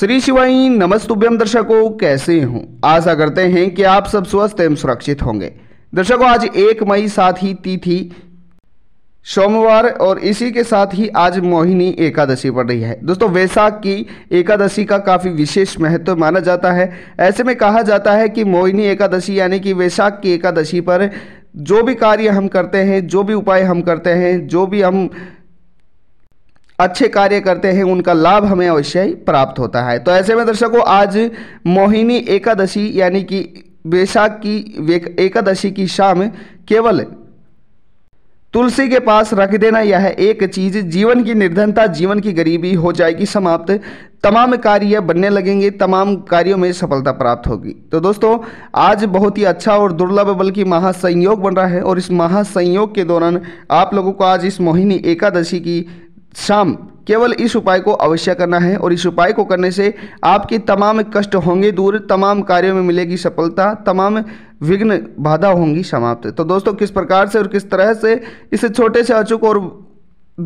श्री शिवाई नमस्तुभ्यम दर्शकों कैसे हूँ आशा करते हैं कि आप सब स्वस्थ एवं सुरक्षित होंगे दर्शकों आज एक मई साथ ही तिथि सोमवार और इसी के साथ ही आज मोहिनी एकादशी पड़ रही है दोस्तों वैसाख की एकादशी का काफ़ी विशेष महत्व माना जाता है ऐसे में कहा जाता है कि मोहिनी एकादशी यानी कि वैसाख की एकादशी पर जो भी कार्य हम करते हैं जो भी उपाय हम करते हैं जो भी हम अच्छे कार्य करते हैं उनका लाभ हमें अवश्य प्राप्त होता है तो ऐसे में दर्शकों आज मोहिनी एकादशी यानी कि वैशाख की एकादशी की शाम केवल तुलसी के पास रख देना यह एक चीज जीवन की निर्धनता जीवन की गरीबी हो जाएगी समाप्त तमाम कार्य बनने लगेंगे तमाम कार्यों में सफलता प्राप्त होगी तो दोस्तों आज बहुत ही अच्छा और दुर्लभ बल्कि महासंयोग बन रहा है और इस महासंयोग के दौरान आप लोगों को आज इस मोहिनी एकादशी की शाम केवल इस उपाय को अवश्य करना है और इस उपाय को करने से आपके तमाम कष्ट होंगे दूर तमाम कार्यों में मिलेगी सफलता तमाम विघ्न बाधा होंगी समाप्त तो दोस्तों किस प्रकार से और किस तरह से इस छोटे से अचूक और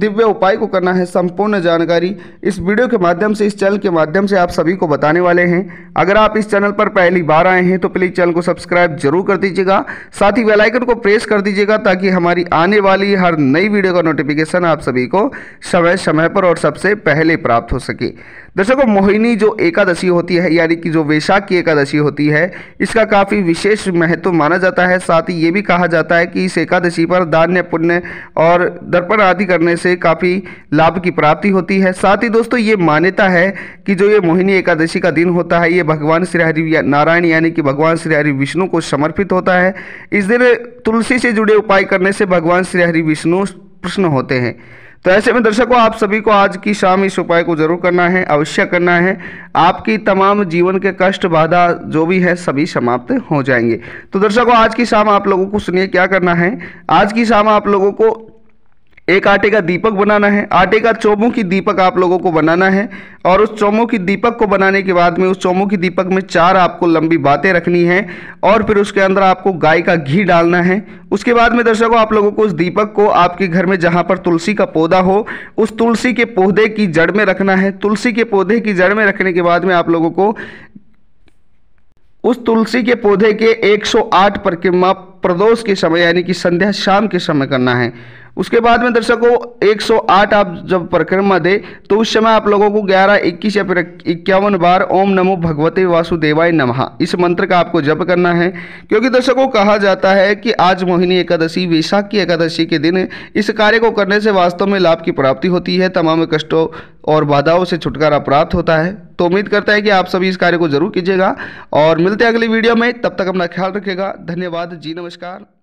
दिव्य उपाय को करना है संपूर्ण जानकारी इस वीडियो के माध्यम से इस चैनल के माध्यम से आप सभी को बताने वाले हैं अगर आप इस चैनल पर पहली बार आए हैं तो प्लीज़ चैनल को सब्सक्राइब जरूर कर दीजिएगा साथ ही वेलाइकन को प्रेस कर दीजिएगा ताकि हमारी आने वाली हर नई वीडियो का नोटिफिकेशन आप सभी को समय समय पर और सबसे पहले प्राप्त हो सके दर्शकों मोहिनी जो एकादशी होती है यानी कि जो वैशाख की एकादशी होती है इसका काफ़ी विशेष महत्व माना जाता है साथ ही ये भी कहा जाता है कि इस एकादशी पर दान्य पुण्य और दर्पण आदि करने से काफ़ी लाभ की प्राप्ति होती है साथ ही दोस्तों ये मान्यता है कि जो ये मोहिनी एकादशी का दिन होता है ये भगवान श्री हरि नारायण यानी कि भगवान श्री हरि विष्णु को समर्पित होता है इस दिन तुलसी से जुड़े उपाय करने से भगवान श्री हरि विष्णु प्रश्न होते हैं तो ऐसे में दर्शकों आप सभी को आज की शाम इस उपाय को जरूर करना है अवश्य करना है आपकी तमाम जीवन के कष्ट बाधा जो भी है सभी समाप्त हो जाएंगे तो दर्शकों आज की शाम आप लोगों को सुनिए क्या करना है आज की शाम आप लोगों को एक आटे का दीपक बनाना है आटे का चौमों की दीपक आप लोगों को बनाना है और उस चौमों की दीपक को बनाने के बाद में उस चौमों की दीपक में चार आपको लंबी बातें रखनी है और फिर उसके अंदर आपको गाय का घी डालना है उसके बाद में दर्शकों आप लोगों को उस दीपक को आपके घर में जहाँ पर तुलसी का पौधा हो उस तुलसी के पौधे की जड़ में रखना है तुलसी के पौधे की जड़ में रखने के बाद में आप लोगों को उस तुलसी के पौधे के 108 परिक्रमा प्रदोष के समय यानी कि संध्या शाम के समय करना है उसके बाद में दर्शकों 108 आप जब परिक्रमा दे तो उस समय आप लोगों को 11, 21 या फिर इक्यावन बार ओम नमो भगवते वासुदेवाय नमः इस मंत्र का आपको जप करना है क्योंकि दर्शकों कहा जाता है कि आज मोहिनी एकादशी वैशाखी एकादशी के दिन इस कार्य को करने से वास्तव में लाभ की प्राप्ति होती है तमाम कष्टों और बाधाओं से छुटकारा प्राप्त होता है तो उम्मीद करता है कि आप सभी इस कार्य को जरूर कीजिएगा और मिलते हैं अगली वीडियो में तब तक अपना ख्याल रखिएगा धन्यवाद जी नमस्कार